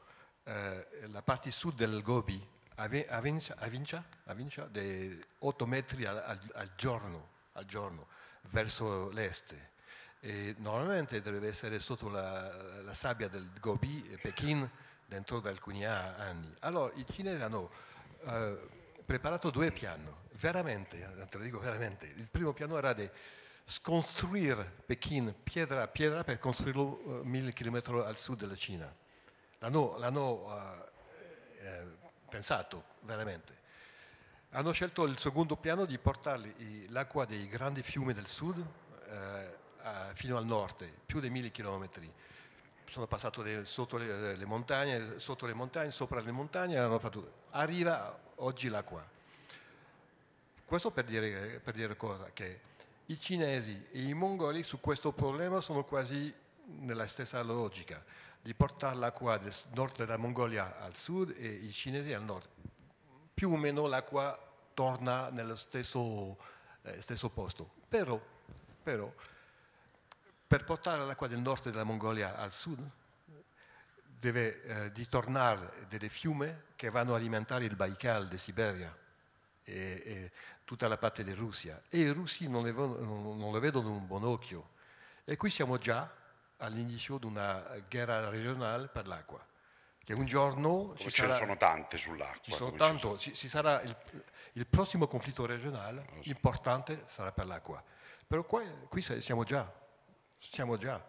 eh, la parte sud del Gobi ave- avvincia di 8 metri al, al, al, giorno, al giorno verso l'est e normalmente dovrebbe essere sotto la, la sabbia del Gobi, eh, Pechino, dentro da alcuni anni. Allora i cinesi hanno eh, preparato due piani, veramente, eh, te lo dico veramente, il primo piano era di sconstruire Pechino pietra a pietra per costruirlo eh, mille chilometri al sud della Cina. L'hanno, l'hanno eh, eh pensato veramente. Hanno scelto il secondo piano di portare l'acqua dei grandi fiumi del sud a, fino al nord, più di mille chilometri. Sono passato de, sotto le, le, montagne, sotto le montagne, sopra le montagne, hanno fatto, arriva oggi l'acqua. Questo per dire, per dire cosa? Che i cinesi e i mongoli su questo problema sono quasi nella stessa logica, di portare l'acqua del nord della Mongolia al sud e i cinesi al nord. Più o meno l'acqua torna nello stesso, eh, stesso posto. Però, però per portare l'acqua del nord della Mongolia al sud deve eh, ritornare delle fiume che vanno a alimentare il Baikal di Siberia e, e, tutta la parte di Russia. E i russi non le, non, le vedono un buon occhio. E qui siamo già all'inizio di una guerra regionale per l'acqua che un giorno ci sarà, ce ne sono tante sull'acqua ci sono tanto, ci, ci sarà il, il, prossimo conflitto regionale ah, importante sarà per l'acqua però qua, qui siamo già siamo già.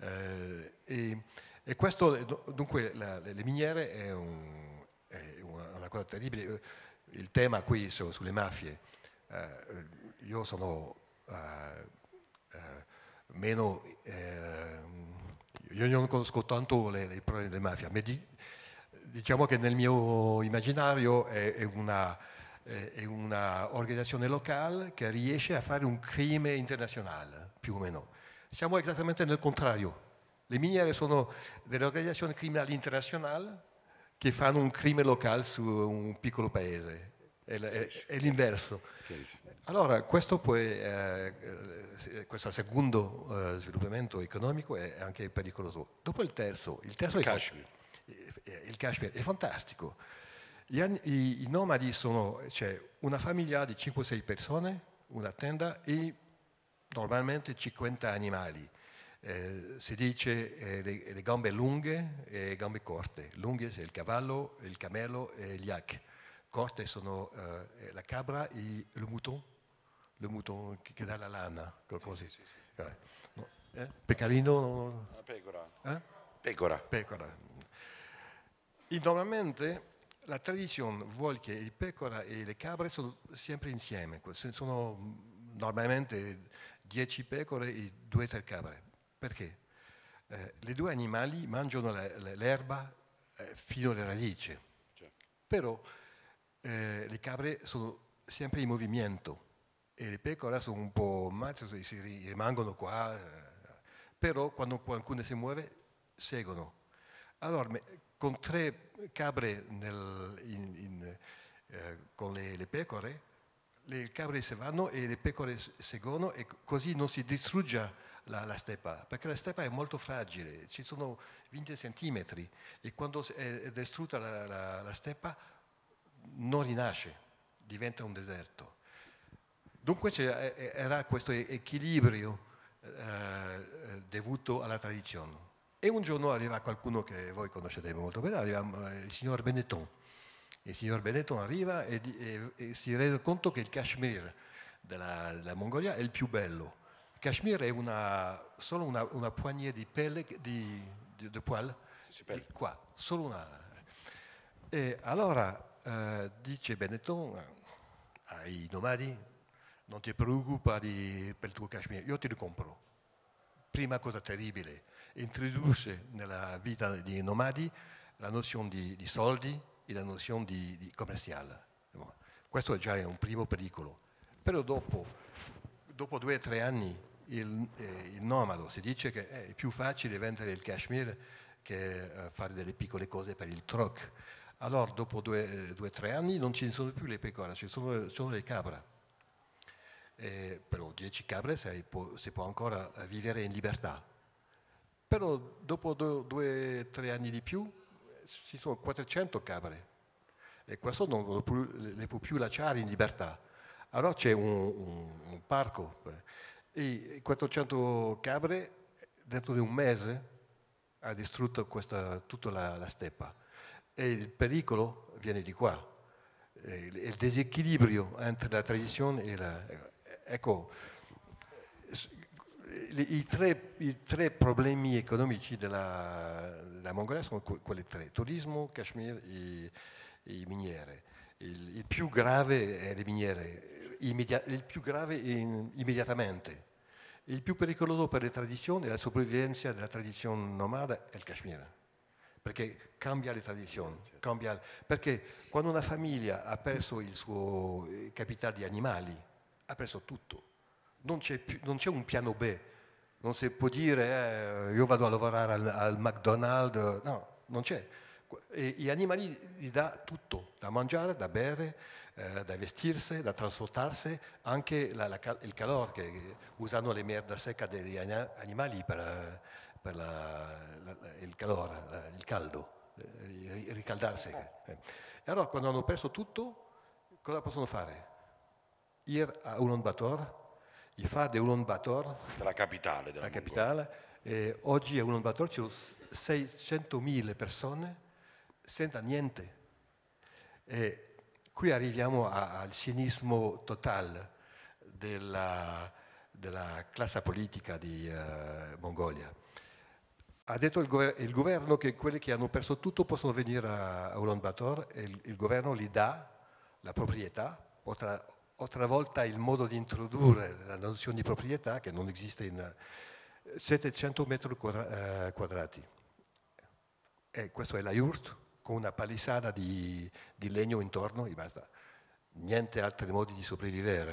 Eh, e, e, questo, eh, dunque, la, le miniere è, un, è, una, cosa terribile. Il tema qui su, sulle mafie, eh, io sono eh, eh meno... Eh, io non conosco tanto le, i problemi delle mafie, ma di, diciamo che nel mio immaginario è, è una è un'organizzazione locale che riesce a fare un crimine internazionale, più o meno. Siamo esattamente nel contrario. Le miniere sono delle organizzazioni criminali internazionali che fanno un crimine locale su un piccolo paese. È l'inverso. Allora, questo, poi, eh, eh, questo secondo eh, sviluppo economico è anche pericoloso. Dopo il terzo, il terzo il è Kashmir. Eh, eh, il Kashmir è fantastico. I, i nomadi sono, c'è cioè, una famiglia di 5-6 persone, una tenda e normalmente 50 animali. Eh, si dice eh, le, le, gambe lunghe e le gambe corte. Lunghe sono il cavallo, il cammello e gli yak. Corte sono eh, la cabra e il mouton, il mouton che, che dà la lana, qualcosa. Sì, sì, sì, eh, no. Eh? Pecorino? No? La pecora. Eh? Pecora. pecora. E normalmente la tradizione vuole che il pecora e le cabre siano sempre insieme, sono mm, normalmente 10 pecore e 2-3 capre. Perché? Eh, le due animali mangiano l'erba eh, fino alle radici, certo. però eh, le capre sono sempre in movimento e le pecore sono un po' matte, si rimangono qua, eh, però quando qualcuno si muove seguono. Allora, con tre capre nel, in, in, eh, con le, le pecore, le capre se vanno e le pecore seguono e così non si distrugge la, la, steppa, perché la steppa è molto fragile, ci sono 20 centimetri e quando è distrutta la, la, la steppa non rinasce, diventa un deserto. Dunque c'era questo equilibrio eh, eh dovuto alla tradizione. E un giorno arriva qualcuno che voi conoscete molto bene, arriva eh, il signor Benetton il signor Benetton arriva e, e, e si rende conto che il Kashmir della, della, Mongolia è il più bello. Il Kashmir è una, solo una, una poignée di pelle, di, di, di poil, si, si qua, solo una. E allora eh, dice Benetton eh, ai nomadi, non ti preoccupare per il tuo Kashmir, io te lo compro. Prima cosa terribile, introduce nella vita dei nomadi la nozione di, di soldi, e la nozione di, di commerciale. Diciamo, questo già è un primo pericolo. Però dopo, dopo due o tre anni il, eh, il, nomado si dice che è più facile vendere il cashmere che eh, fare delle piccole cose per il truck. Allora dopo due o eh, tre anni non ci sono più le pecore, ci sono, sono le capre. Eh, però dieci capre si può, si può ancora vivere in libertà. Però dopo due o tre anni di più ci sono 400 capre e questo non lo pu, le può più lasciare in libertà. Allora c'è un, un, un parco e 400 capre dentro di un mese ha distrutto questa, tutta la, la steppa e il pericolo viene di qua, il, il, disequilibrio tra la tradizione e la... Ecco, i tre, i tre, problemi economici della, della Mongolia sono que quelli tre, turismo, Kashmir e, e miniere. Il, il, più grave è le miniere, immedia, il più grave in, immediatamente. Il più pericoloso per le tradizioni e la sopravvivenza della tradizione nomada è il Kashmir, perché cambia le tradizioni, cambia, perché quando una famiglia ha perso il suo eh, capitale di animali, ha perso tutto non c'è, più, non c'è un piano B, non si può dire eh, io vado a lavorare al, al McDonald's, no, non c'è. E gli animali gli dà tutto, da mangiare, da bere, eh, da vestirsi, da trasportarsi, anche la, la, il calore che usano le merda secca degli animali per, per la, il calore, il caldo, eh, ricaldarsi. Eh. E allora quando hanno perso tutto, cosa possono fare? Ir a un onbator il far di Bator, della capitale della la capitale, eh, oggi a Bator ci sono 600.000 persone senza niente. E qui arriviamo a, al cinismo totale della, della classe politica di eh, Mongolia. Ha detto il, gover il, governo che quelli che hanno perso tutto possono venire a, a Bator e il, il governo gli dà la proprietà, oltre ho travolta il modo di introdurre la nozione di proprietà che non esiste in 700 eh, metri eh, quadrati. E questo è la yurt con una palisada di, di legno intorno e basta. Niente altri modi di sopravvivere,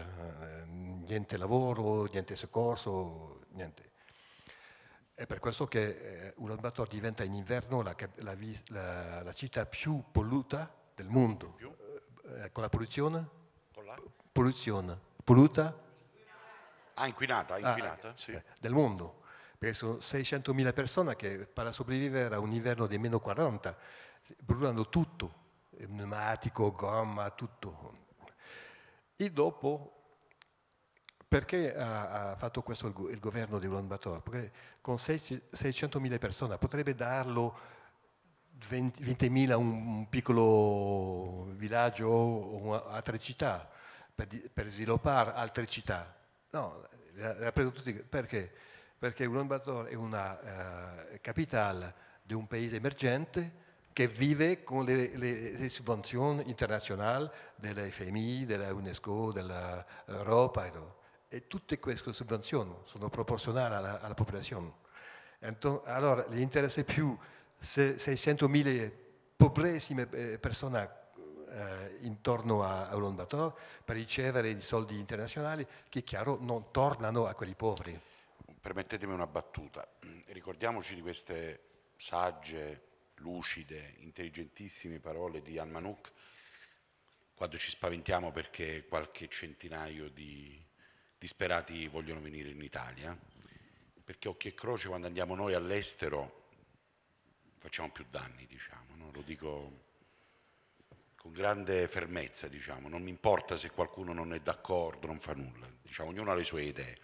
eh, niente lavoro, niente soccorso, niente. È per questo che eh, Ulaanbaatar diventa in inverno la, la, la, la città più polluta del mondo, eh, con la polluzione polluzione, polluta? Ah, inquinata, ah, inquinata ah, sì. Eh, del mondo, perché sono 600.000 persone che per sopravvivere a un inverno di meno 40 bruciano tutto, pneumatico, gomma, tutto. E dopo, perché ha, ha fatto questo il, il governo di Ulan Bator? Perché con 600.000 persone potrebbe darlo 20.000 a un, un piccolo villaggio o a tre città per, per sviluppare altre città. No, le ha preso tutti perché? Perché Ulan Bator è una eh, capitale di un paese emergente che vive con le, le sovvenzioni internazionali dell'FMI, della UNESCO, dell'Europa e e tutte queste sovvenzioni sono proporzionali alla, alla popolazione. Então, allora, gli interessa più 600.000 pobrissime persone eh, intorno a, a Ulan Bator per ricevere i soldi internazionali che chiaro non tornano a quelli poveri. Permettetemi una battuta, ricordiamoci di queste sagge, lucide, intelligentissime parole di Al-Manouk quando ci spaventiamo perché qualche centinaio di disperati vogliono venire in Italia, perché occhi e croce quando andiamo noi all'estero facciamo più danni, diciamo, no? lo dico con grande fermezza, diciamo, non mi importa se qualcuno non è d'accordo, non fa nulla, diciamo, ognuno ha le sue idee.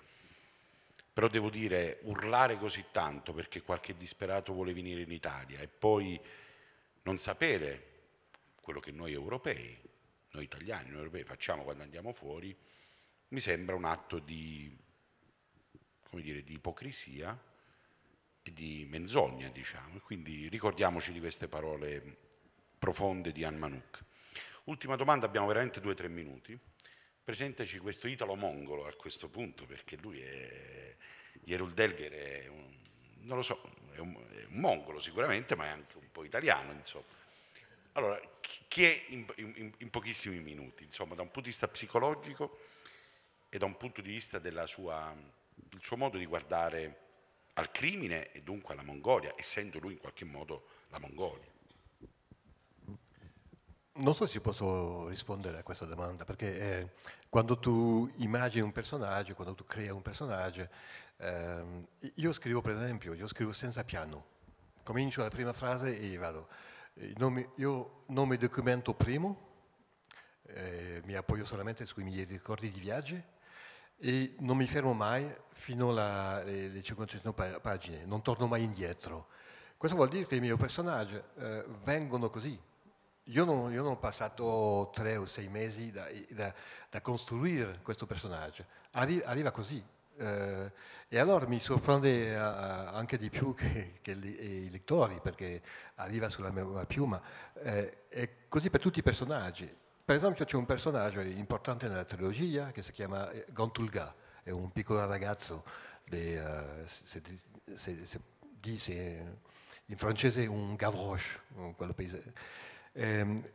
Però devo dire, urlare così tanto perché qualche disperato vuole venire in Italia e poi non sapere quello che noi europei, noi italiani, noi europei facciamo quando andiamo fuori, mi sembra un atto di, dire, di ipocrisia e di menzogna, diciamo. Quindi ricordiamoci di queste parole profonde di Anne Manouk. Ultima domanda, abbiamo veramente due o tre minuti. Presentaci questo Italo Mongolo a questo punto, perché lui è... Jerul Delger è un... non lo so, è un, è un mongolo sicuramente, ma è anche un po' italiano, insomma. Allora, chi è in, in, in, pochissimi minuti, insomma, da un punto di vista psicologico e da un punto di vista del suo modo di guardare al crimine e dunque alla Mongolia, essendo lui in qualche modo la Mongolia. Non so se posso rispondere a questa domanda, perché eh, quando tu immagini un personaggio, quando tu crei un personaggio, ehm, io scrivo per esempio, io scrivo senza piano, comincio la prima frase e vado. Non mi, io non mi documento primo, eh, mi appoggio solamente sui miei ricordi di viaggio e non mi fermo mai fino alle 500 pagine, non torno mai indietro. Questo vuol dire che i miei personaggi eh, vengono così, io non, io non, ho passato tre o sei mesi da, da, da costruire questo personaggio, Arri, arriva così. Eh, e allora mi sorprende eh, anche di più che, che i lettori, perché arriva sulla mia piuma. Eh, è così per tutti i personaggi. Per esempio c'è un personaggio importante nella trilogia che si chiama eh, Gontulga, è un piccolo ragazzo, di, uh, eh, se, se, se, dice in francese un gavroche, quello paese eh,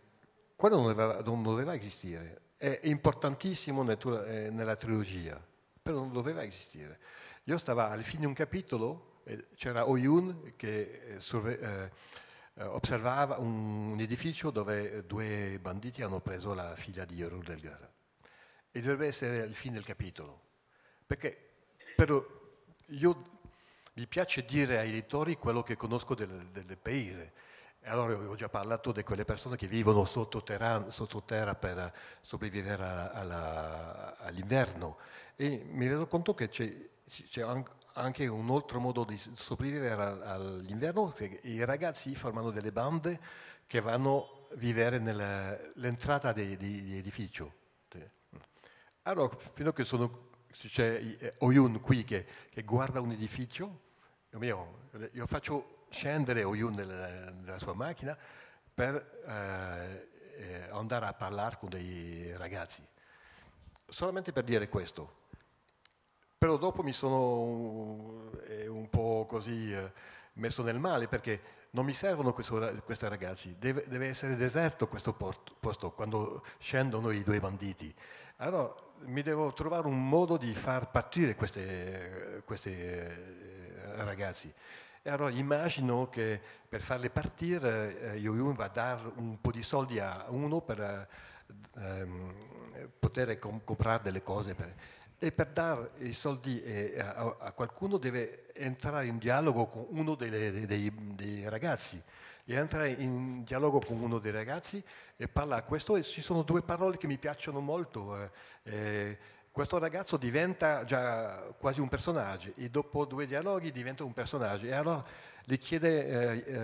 quello non doveva, non doveva, esistire, è importantissimo nel, eh, nella trilogia, però non doveva esistere. Io stavo al fine di un capitolo, eh, c'era Oyun che eh, sorve, eh, eh, osservava un, un, edificio dove due banditi hanno preso la figlia di Rudelgar e dovrebbe essere il fine del capitolo, perché però io mi piace dire ai lettori quello che conosco del, del paese e allora ho già parlato di quelle persone che vivono sottoterra, sottoterra per sopravvivere all'inverno e mi rendo conto che c'è, anche un altro modo di sopravvivere all'inverno, che i ragazzi formano delle bande che vanno a vivere nell'entrata di, edificio. Allora, fino a che c'è eh, Oyun qui che, che guarda un edificio, io, io faccio scendere ognuno nella, nella sua macchina per eh, eh andare a parlare con dei ragazzi. Solamente per dire questo. Però dopo mi sono un, eh, un po' così eh, messo nel male perché non mi servono questo, questi ragazzi, deve, deve, essere deserto questo posto, posto quando scendono i due banditi. Allora mi devo trovare un modo di far partire questi eh, ragazzi. E allora immagino che per farle partire eh, Yoyun va a dare un po' di soldi a uno per eh, ehm, poter com- comprare delle cose. Per... E per dare i soldi eh, a, a, qualcuno deve entrare in dialogo con uno dei, dei, dei ragazzi e entra in dialogo con uno dei ragazzi e parla a questo e ci sono due parole che mi piacciono molto. Eh, eh, questo ragazzo diventa già quasi un personaggio e dopo due dialoghi diventa un personaggio e allora gli chiede eh, eh,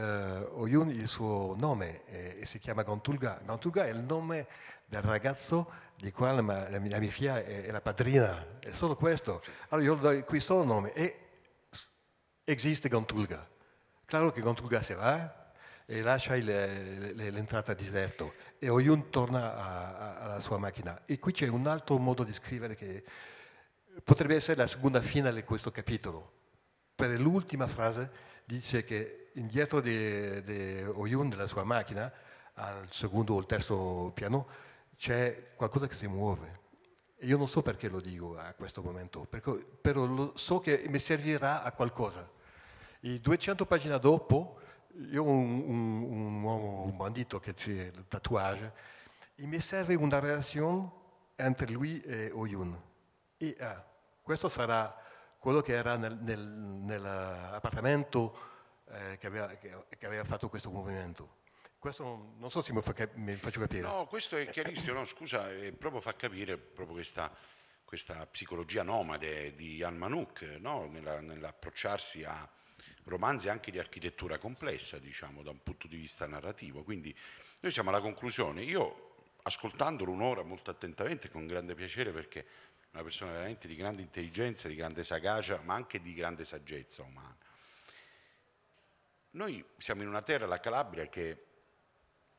Oyun il suo nome eh, e si chiama Gontulga. Gontulga è il nome del ragazzo di cui la, la, mia figlia è, è, la padrina, è solo questo. Allora io gli do qui solo nome e esiste Gontulga. Claro che Gontulga se va, eh? e lascia l'entrata a deserto e Oyun torna a, a, alla sua macchina. E qui c'è un altro modo di scrivere che potrebbe essere la seconda fine di questo capitolo. Per l'ultima frase dice che indietro di, di ognuno della sua macchina, al secondo o al terzo piano, c'è qualcosa che si muove. Io non so perché lo dico a questo momento, perché, però so che mi servirà a qualcosa. I 200 pagine dopo io un, un, un uomo, un bandito che c'è il tatuaggio, e mi serve una relazione tra lui e Oyun. E ah, questo sarà quello che era nel, nel, nell'appartamento eh, che, aveva, che, che, aveva, fatto questo movimento. Questo non, so se mi, fa, mi, faccio capire. No, questo è chiarissimo, no, scusa, eh, proprio fa capire proprio questa, questa, psicologia nomade di Al Manouk no? nell'approcciarsi a romanzi anche di architettura complessa, diciamo, da un punto di vista narrativo. Quindi noi siamo alla conclusione. Io, ascoltandolo un'ora molto attentamente, con grande piacere, perché è una persona veramente di grande intelligenza, di grande sagacia, ma anche di grande saggezza umana. Noi siamo in una terra, la Calabria, che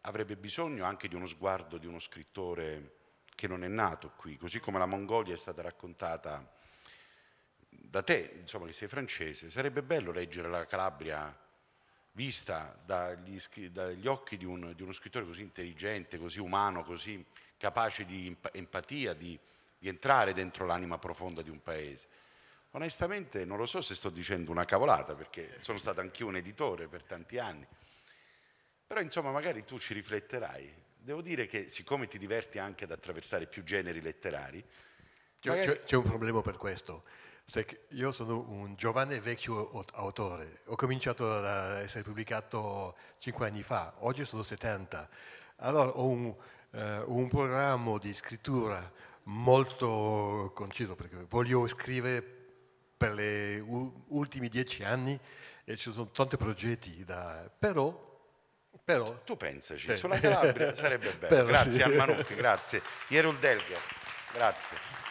avrebbe bisogno anche di uno sguardo di uno scrittore che non è nato qui, così come la Mongolia è stata raccontata da te, insomma, che sei francese, sarebbe bello leggere la Calabria vista dagli, dagli occhi di, un, di, uno scrittore così intelligente, così umano, così capace di empatia, di, di entrare dentro l'anima profonda di un paese. Onestamente non lo so se sto dicendo una cavolata, perché sono stato anch'io un editore per tanti anni, però insomma magari tu ci rifletterai. Devo dire che siccome ti diverti anche ad attraversare più generi letterari... C'è, c'è un problema per questo io sono un giovane vecchio autore, ho cominciato ad essere pubblicato 5 anni fa, oggi sono 70, allora ho un, eh, un programma di scrittura molto conciso perché voglio scrivere per gli ultimi 10 anni e ci sono tanti progetti da... però però, tu pensaci, sì. sulla Calabria sarebbe *laughs* bello. Però, grazie sì. al Manucchi, grazie. Ierul Delga, grazie.